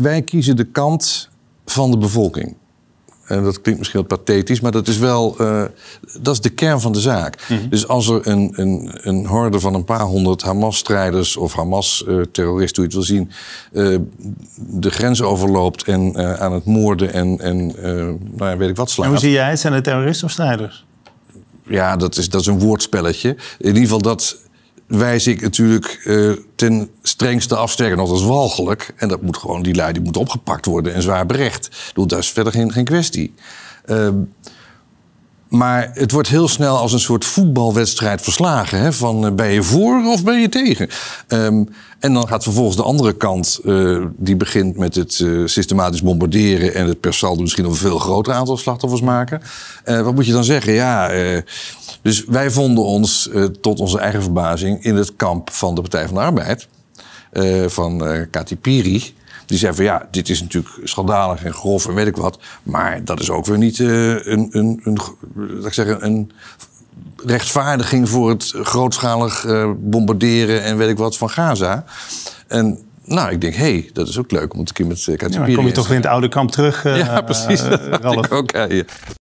wij kiezen de kant van de bevolking. En dat klinkt misschien wat pathetisch, maar dat is wel eh, dat is de kern van de zaak. Mhm. Dus als er een, een, een horde van een paar honderd Hamas-strijders of Hamas-terroristen, hoe je het wil zien, eh, de grens overloopt en eh, aan het moorden en, en nou ja, weet ik wat slaat. En hoe zie jij het? Zijn het terroristen of strijders? Ja, dat is, dat is een woordspelletje. In ieder geval dat wijs ik natuurlijk eh, ten strengste af, sterker nog, dat is walgelijk. En dat moet gewoon, die lui moet opgepakt worden en zwaar berecht. Ik bedoel, dat is verder geen, geen kwestie. Ehm, maar het wordt heel snel als een soort voetbalwedstrijd verslagen. Hè? Van eh, ben je voor of ben je tegen? Ehm, en dan gaat vervolgens de andere kant, eh, die begint met het eh, systematisch bombarderen en het per saldo misschien nog een veel groter aantal slachtoffers maken. wat moet je dan zeggen? Ja, dus wij vonden ons tot onze eigen verbazing in het kamp van de Partij van de Arbeid. Eh, van uh, Katy Piri. Die zei van ja, dit is natuurlijk schandalig en grof en weet ik wat. Maar dat is ook weer niet eh, een, een, een, laat ik zeggen, een rechtvaardiging voor het grootschalig bombarderen en weet ik wat van Gaza. En nou, ik denk, hé, hey, dat is ook leuk om het een keer met uh, Katy ja, Dan kom je toch weer in het oude kamp terug, ja, precies. Dat ik ook, ja.